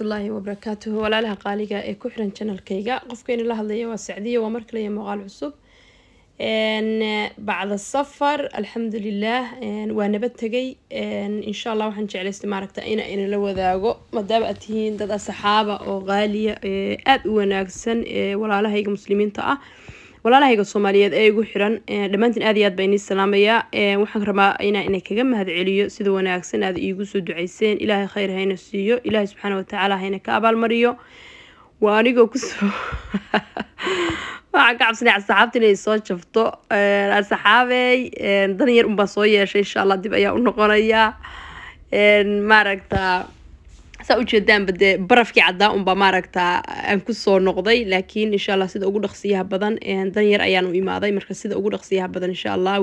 amatulahi wabarakaatuhu walaalaha qaaliga ee ku xiran janalkayga qofkeyna la hadlaya waa sacdiya waa markaliya muuqaal cusub bacda safar alxamdulilaah waa nabad tegay insha allah waxaan jeclaystay maaragta ina inala wadaago madaaba aad tihiin dad asaxaaba oo qaaliya aada u wanaagsan ee walaalahayga muslimiinta ah walaalahayga soomaaliyeed ee igu xiran dhammaantiin aad iyo aad baa inii salaamayaa waxaan rabaa inaan ina kaga mahad celiyo sida wanaagsan aad iigu soo ducayseen ilaahay khayr hayna siiyo ilaahay subxaana watacaala hayna ka abaalmariyo waa anigoo kusoo waxaan ka cabsanay asxaabta inay soo jabto asxaabey dan yar unbaan soo yeeshay inshaa allah dib ayaa u noqonayaa maaragtaa saa ujeedaanba dee barafkii caddaa unbaa maaragtaa eh, aan kusoo noqday laakiin insha allah sida ugu dhaqsiyaha badan eh, dan yar ayaan u imaaday marka sida ugu dhaqsiyaha badan insha allah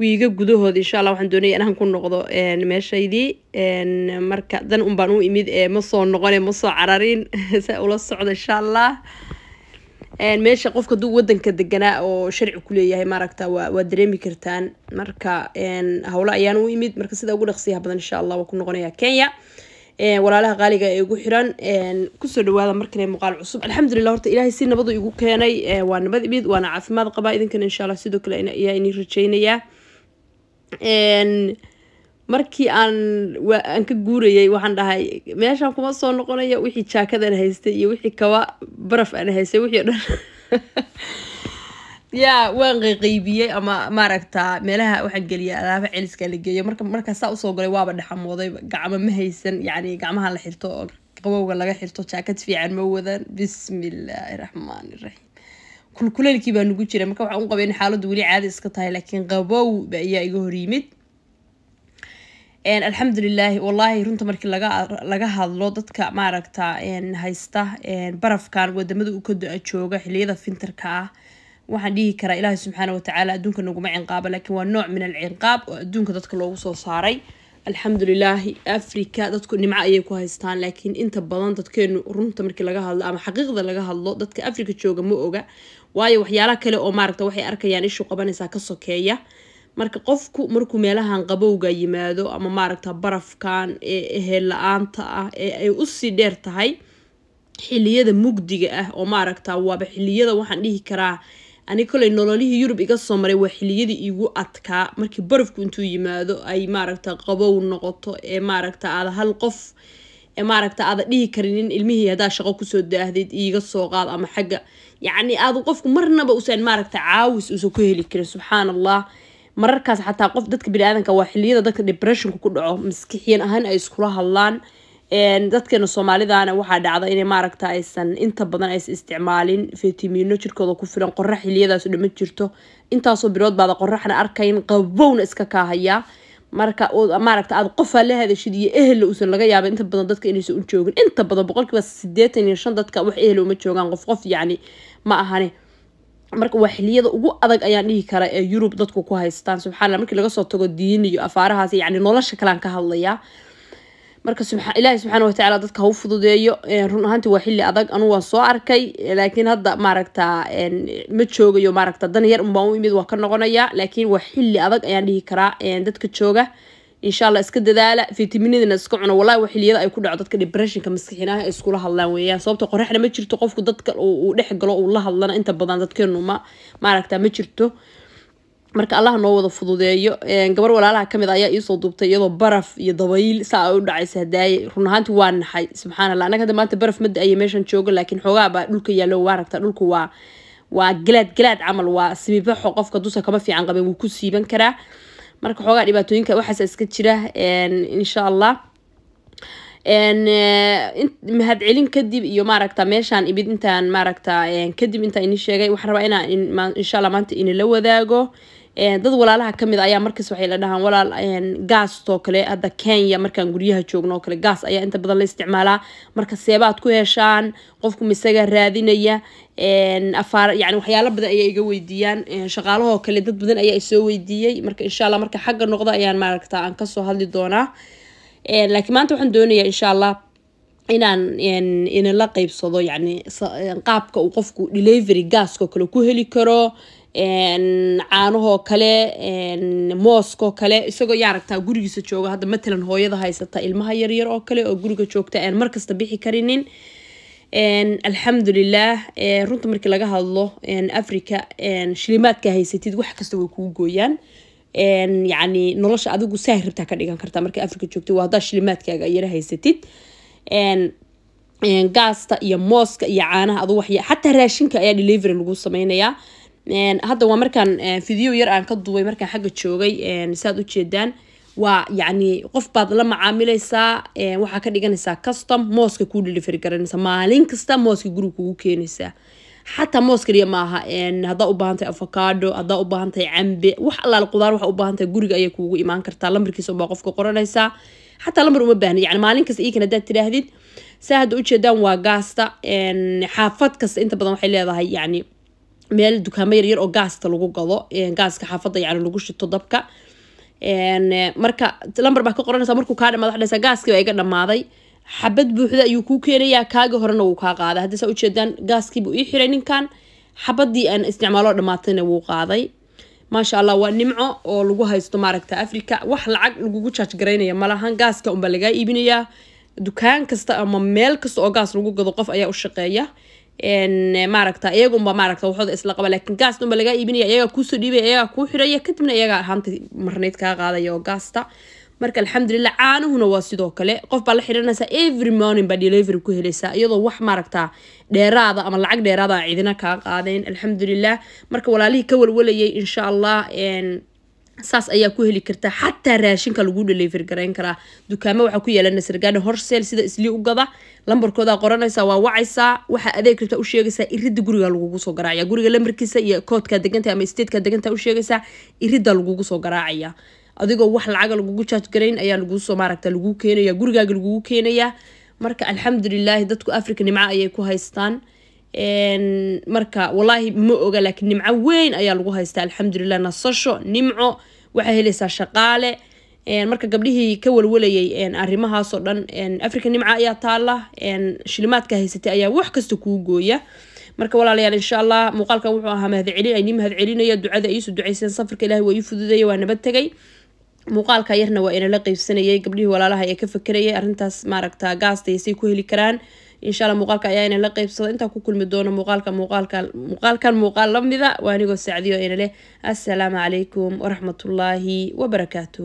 wiiga gudahooda insha allah waxaan doonaya inaan ku noqdo eh, meeshaydii marka dan unbaan u imid ee masoo noqone masoo cararin saa ula socdo insha allah meesha qofka du wadanka deganaa oo sharci kuleeyahay maaragta waa dareemi kartaan marka howle ayaan u imid marka sida ugu dhaqsiyaha badan insha allah waa ku noqonaya kenya walaalaha qaaliga ee ugu xiran kusoo dhawaada markale muqaal cusub alxamdulillah horta ilaahay si nabadu igu keenay waa nabad ibid waana caafimaad qabaa idinkana insha allah sidoo kale ayaa ini rajeynayaa markii aan aan ka guurayay waxaan dhahay meeshaan kuma soo noqonayo wixii jaakadan haystay iyo wixii kaba baraf aan haystay wixii o dhan yaa waan qayqaybiyey ama maaragtaa meelaha waxaan geliyay alaaba celiska la geeyo marka markaasaa usoo galay waaba dhexamooday gacmo ma haysan yacni gacmaha la xirto oo qabowga laga xirto jaakad fiican ma wadan bismillaahi raxmaan iraxiim kulkuleelkii baa nugu jiray marka waxaan u qabay in xaaladdu weli caadi iska tahay laakiin qabow ba ayaa iga hor yimid alxamdulilaahi wallaahi runta markii laga hadlo dadka maaragta haysta barafkan wadamada u ka jooga xiliyada fintarka ah waxaan dhihi karaa ilaahay subxaana watacaala adduunka naguma cinqaaba laakiin waa nooc min alcinqaab oo adduunka dadka loogu soo saaray alxamdulilaahi africa dadku nimco ayay ku haystaan laakiin inta badan dadkeenu runta marki laga hadlo ama xaqiiqda laga hadlo dadka africa jooga ma oga waayo waxyaala kale oo maaragta waxay arkayaan ishu qabanaysaa ka sokeeya marka qofku markuu meelahan qabowga yimaado ama maaragta barafkan ee ehel la-aanta ah ee ay usii dheer tahay xiliyada mugdiga ah oo maaragta waaba xiliyada waxaan dhihi karaa anig kolay nololihii yurub iga soo maray waa xiliyadii igu adkaa markii barafku intuu yimaado ay maaragta qabow noqoto ee maaragta aada hal qof ee maaragta aada dhihi karin in ilmihii haddaa shaqo kusoo daahdeed iiga soo qaad ama xagga yacni aada qofku marnaba usan maaragta caawis usan ku heli karin subxaan allah mararkaas xataa qof dadka bini aadanka waa xiliyada dadka depressionka ku dhaco maskixiyan ahaan ay iskula hadlaan dadkeena soomaalidana waxaa dhacda inay maaragta aysan inta badan aysan isticmaalin fitamiino jirkooda ku filan qorax xiliyadaas dhama jirto intaasoo bilood baada qoraxna arkayn qabowna iska kaahayaa marka maaragta aad qofaa la hadashid iyo ehla uusan laga yaaba inta badan dadka inaysan u joogin inta badan boqolkiiba sideetan iyo shan dadka wax ehla uma joogaan qof yacni ma ahane marka waa xiliyada ugu adag ayaan dhihi kara ee yurub dadku ku haystaan subxaanalla markii laga tago diin iyo afaarahaas yacni nolosha kalaan ka hadlayaa marka ilaahay subxaana watacaala dadka ha u fududeeyo run ahaanti waa xili adag anu waan soo arkay laakiin hadda maaragtaa ma joogayo maaragta dan yar unbaan u imid waa ka noqonayaa laakiin waa xili adag ayaan dhihi karaa dadka jooga insha allah iska dadaala fitaminadana iska cuna wallahi waa xiliyada ay ku dhaco dadka depressionka maskixiinaha iskula hadlaan weeyaan sababto qorraxna ma jirto qofku dadka uu dhex galo uu la hadlana inta badan dadkeenuma maaragtaa ma jirto marka allah noo wada fududeeyo gabar walaalaha kamid ah ayaa iisoo duubtay iyadoo baraf iyo dabayl saa ay u dhacaysa hadaaye run ahaanti waa naxay subxaanallah anaga hadda maanta baraf mada ayay meeshan joogo laakiin xoogaa baa dhulka yaallo waa ragta dhulku waa waa galaad galaad camal waa sibibaxo qofka dusa kama fiican qabeen wuu ku siiban karaa marka xoogaa dhibaatooyinka waxaasa iska jira insha allah eh, mahadcelin kadib iyo maaragta meeshaan ibid intaan maaragta kadib intaan ini sheegay waxaan rabaa inaan insha maanta inila wadaago dad walaalaha kamid ah ayaa markaas waxay la dhahaan walaal gaastoo kale hadda kenya markaan guryaha joogno oo kale gaas ayaa inta badan la isticmaalaa marka seebaad ku heshaan qofku misaga raadinaya afaar yani waxyaalo badan ayaa iga weydiiyaan shaqaalahoo kale dad badan ayaa isoo weydiiyey marka insha allah marka xagga noqda ayaan maaragtaa aan kasoo hadli doonaa laakiin maanta waxaan doonayaa insha allah inaan inala qeybsado yani qaabka uu qofku delivery gaaskoo kale ku heli karo caanahoo kale mooskoo kale isagoo yaa aragtaa gurigiisa jooga hadda matalan hooyada haysata ilmaha yaryar oo kale oo guriga joogta aan markasta bixi karinin alxamdulilaah runta markii laga hadlo africa shilimaadka haysatid wax kasta way kugu gooyaan yani nolosha adigu saahir rabtaa ka dhigan kartaa marka africa joogta waa haddaa shilimaadkaaga yara haysatid gaasta iyo mooska iyo caanaha adu waxya xataa raashinka ayaa delivery lagu sameynayaa hadda waa markaan video yar aan ka duubay markaan xagga joogay saad ujeedaan waa yacni qof baad la macaamilaysaa waxaa ka dhiganaysaa custom mooska kuu delivery garanaysa maalin kasta mooska guriga kugu keenaysaa xataa moos kaliya maaha haddaa u baahantahay avocado haddaa u baahantahay cambe wax allaal qudaar waxa u baahantahay guriga ayaa kuugu imaan kartaa lambarkiisa ubaa qofka qoranaysaa xataa lambar uma baahna yani maalin kasta iikan haddaad tidhaahdid saa hadda ujeedaan waa gaasta xaafad kasta inta badan waxay leedahay yani meel dukaamo yaryar oo gaaska lagu gado gaaska xaafada yani lagu shito dabka eh, marka lambar baa ka qoranaysa markuu kaa dhamaad waa gaaskii baa iga dhamaaday xabad buuxda ayuu kuu keenayaa kaagii horena wuu kaa qaaday haddii saa ujeedaan gaaskiibuu ii xiray ninkan xabadii aan isticmaaloo dhammaatayna wuu qaaday maasha allah waa nimco oo lagu haysto maaragta africa wax lacag lagugu jaajgaraynaya malahan gaaska unbaa lagaa iibinayaa dukaan kasta ama meel kasta oo gaas lagu gado qof ayaa u shaqeeya Eh, maaragta iyagunba maaragta waxooda isla qaba laakiin gaas unba lagaa iibinaya iyagaa kuusoo dhiibaya iyagaa kuu xiraya kadibna iyagaa haanta marnayd kaa qaadaya oo gaasta marka alxamdulilah caanuhuna waa sidoo kale qof baa la xiranaysaa every morning baa delivery ku helaysaa iyadoo wax maaragtaa dheeraada ama lacag dheeraada cidina kaa qaadeen alxamdulilah marka walaalihii ka walwalayay insha allah saas ayaa ku heli kartaa xataa raashinka lagu delivery garayn karaa dukaamo waxaa ku yaala nasargaadha horsel sida islii u gada lambarkoodaa qoranaysaa waa wacaysaa waxaa adeeg rabtaa u irida guriga lagugu soo garaacaya guriga lambarkiisa iyo koodkaa deganta ama statekaa deganta u sheegaysaa lagugu soo garaacaya adigoo wax lacaga lagugu jaaj garayn ayaa lagusoo maaragta lagu keenaya gurigaaga lagugu keenayaa marka alxamdulilaahi dadku africa nimca ayay ku haystaan marka walaahi ma oga laakiin nimco weyn ayaa lagu haystaa alxamdulilah nasasho nimco waxay helaysaa shaqaale marka gabdhihii ka walwalayay arrimahaasoo dhan africa nimca ayaa taala shilimaadka haysatay ayaa wax kasta kuu gooya marka walaalayaal insha allah muuqaalkan wuxuu ahaa mahadcelin aynii mahadcelinaya ducada iisu ducayseen safarka ilahay waa ii fududeeyay waa naba tegay muuqaalka yarna waa inala qeybsanayay gabdhihii walaalaha ee ka fakerayay arintaas maaragta gaasta say ku heli karaan inshaalla muuqaalka ayaa ina la qeybsado intaa ku kulmi doono muuqaalka muuqaalka muuqaalkan muuqaal lamida waa anigoo sacdiyo ina leh assalaamu calaykum waraxmatullaahi wa wabarakaatu